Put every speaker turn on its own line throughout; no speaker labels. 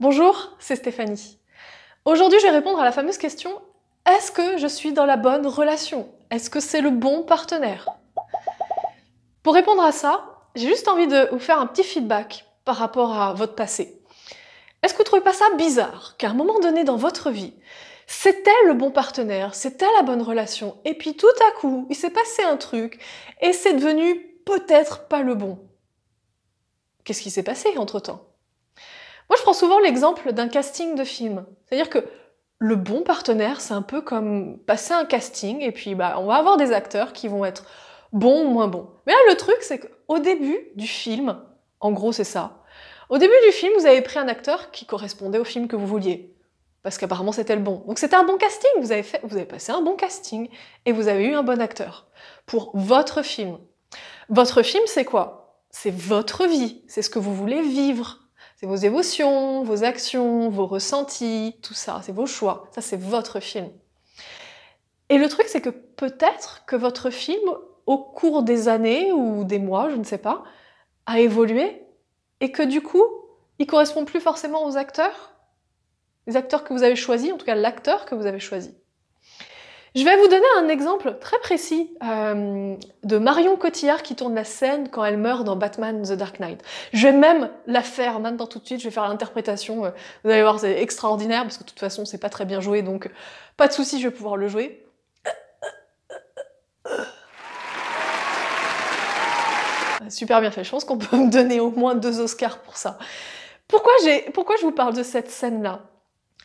Bonjour, c'est Stéphanie. Aujourd'hui, je vais répondre à la fameuse question est-ce que je suis dans la bonne relation Est-ce que c'est le bon partenaire Pour répondre à ça, j'ai juste envie de vous faire un petit feedback par rapport à votre passé. Est-ce que vous trouvez pas ça bizarre qu'à un moment donné dans votre vie, c'était le bon partenaire, c'était la bonne relation, et puis tout à coup, il s'est passé un truc, et c'est devenu peut-être pas le bon. Qu'est-ce qui s'est passé entre-temps moi, je prends souvent l'exemple d'un casting de film. C'est-à-dire que le bon partenaire, c'est un peu comme passer un casting et puis bah, on va avoir des acteurs qui vont être bons ou moins bons. Mais là, le truc, c'est qu'au début du film, en gros, c'est ça. Au début du film, vous avez pris un acteur qui correspondait au film que vous vouliez. Parce qu'apparemment, c'était le bon. Donc, c'était un bon casting. Vous avez, fait, vous avez passé un bon casting et vous avez eu un bon acteur pour votre film. Votre film, c'est quoi C'est votre vie. C'est ce que vous voulez vivre. C'est vos émotions, vos actions, vos ressentis, tout ça, c'est vos choix. Ça, c'est votre film. Et le truc, c'est que peut-être que votre film, au cours des années ou des mois, je ne sais pas, a évolué et que du coup, il correspond plus forcément aux acteurs, les acteurs que vous avez choisis, en tout cas l'acteur que vous avez choisi. Je vais vous donner un exemple très précis euh, de Marion Cotillard qui tourne la scène quand elle meurt dans Batman The Dark Knight. Je vais même la faire maintenant tout de suite, je vais faire l'interprétation. Euh, vous allez voir, c'est extraordinaire parce que de toute façon, c'est pas très bien joué, donc euh, pas de souci, je vais pouvoir le jouer. Super bien fait, je pense qu'on peut me donner au moins deux Oscars pour ça. Pourquoi, pourquoi je vous parle de cette scène-là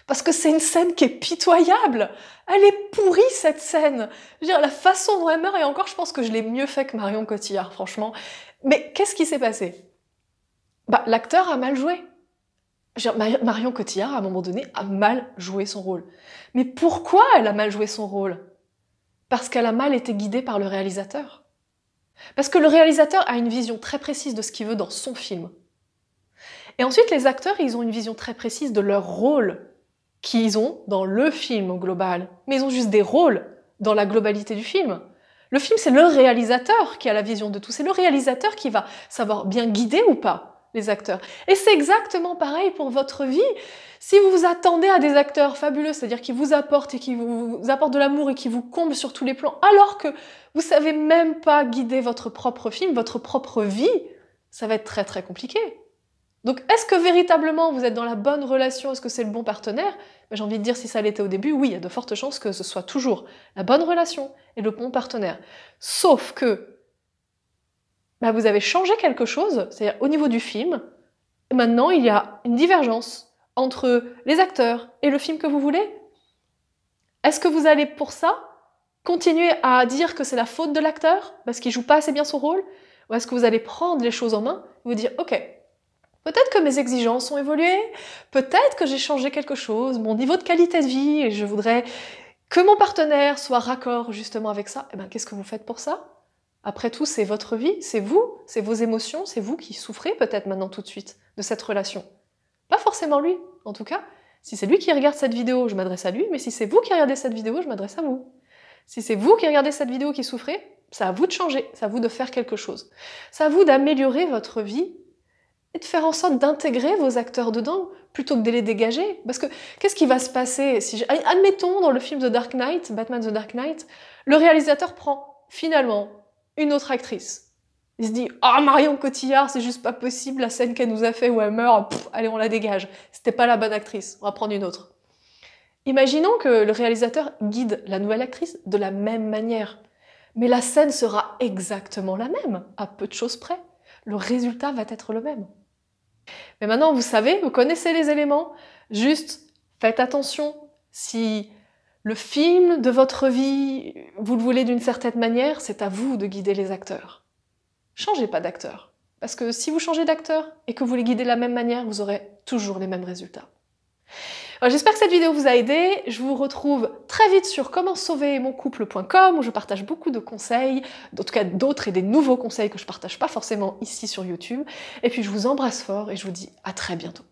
parce que c'est une scène qui est pitoyable. Elle est pourrie, cette scène. Je la façon dont elle meurt, et encore, je pense que je l'ai mieux fait que Marion Cotillard, franchement. Mais qu'est-ce qui s'est passé Bah, l'acteur a mal joué. Je Marion Cotillard, à un moment donné, a mal joué son rôle. Mais pourquoi elle a mal joué son rôle Parce qu'elle a mal été guidée par le réalisateur. Parce que le réalisateur a une vision très précise de ce qu'il veut dans son film. Et ensuite, les acteurs, ils ont une vision très précise de leur rôle qu'ils ont dans le film global, mais ils ont juste des rôles dans la globalité du film. Le film, c'est le réalisateur qui a la vision de tout, c'est le réalisateur qui va savoir bien guider ou pas les acteurs. Et c'est exactement pareil pour votre vie. Si vous vous attendez à des acteurs fabuleux, c'est-à-dire qui vous apportent et qui vous apportent de l'amour et qui vous comblent sur tous les plans, alors que vous savez même pas guider votre propre film, votre propre vie, ça va être très très compliqué. Donc est-ce que véritablement vous êtes dans la bonne relation Est-ce que c'est le bon partenaire ben, J'ai envie de dire si ça l'était au début, oui, il y a de fortes chances que ce soit toujours la bonne relation et le bon partenaire. Sauf que ben, vous avez changé quelque chose, c'est-à-dire au niveau du film, maintenant il y a une divergence entre les acteurs et le film que vous voulez. Est-ce que vous allez pour ça continuer à dire que c'est la faute de l'acteur parce qu'il joue pas assez bien son rôle Ou est-ce que vous allez prendre les choses en main et vous dire ok Peut-être que mes exigences ont évolué, peut-être que j'ai changé quelque chose, mon niveau de qualité de vie, et je voudrais que mon partenaire soit raccord justement avec ça. Eh bien, qu'est-ce que vous faites pour ça Après tout, c'est votre vie, c'est vous, c'est vos émotions, c'est vous qui souffrez peut-être maintenant tout de suite de cette relation. Pas forcément lui, en tout cas. Si c'est lui qui regarde cette vidéo, je m'adresse à lui, mais si c'est vous qui regardez cette vidéo, je m'adresse à vous. Si c'est vous qui regardez cette vidéo qui souffrez, c'est à vous de changer, c'est à vous de faire quelque chose. C'est à vous d'améliorer votre vie et de faire en sorte d'intégrer vos acteurs dedans plutôt que de les dégager. Parce que qu'est-ce qui va se passer si Admettons, dans le film The Dark Knight, Batman The Dark Knight, le réalisateur prend finalement une autre actrice. Il se dit Ah, Marion Cotillard, c'est juste pas possible, la scène qu'elle nous a fait où elle meurt, allez, on la dégage. C'était pas la bonne actrice, on va prendre une autre. Imaginons que le réalisateur guide la nouvelle actrice de la même manière. Mais la scène sera exactement la même, à peu de choses près. Le résultat va être le même. Mais maintenant, vous savez, vous connaissez les éléments. Juste, faites attention. Si le film de votre vie, vous le voulez d'une certaine manière, c'est à vous de guider les acteurs. Changez pas d'acteur. Parce que si vous changez d'acteur et que vous les guidez de la même manière, vous aurez toujours les mêmes résultats. Euh, j'espère que cette vidéo vous a aidé. Je vous retrouve très vite sur comment sauver mon couple.com où je partage beaucoup de conseils, en tout cas d'autres et des nouveaux conseils que je partage pas forcément ici sur YouTube. Et puis je vous embrasse fort et je vous dis à très bientôt.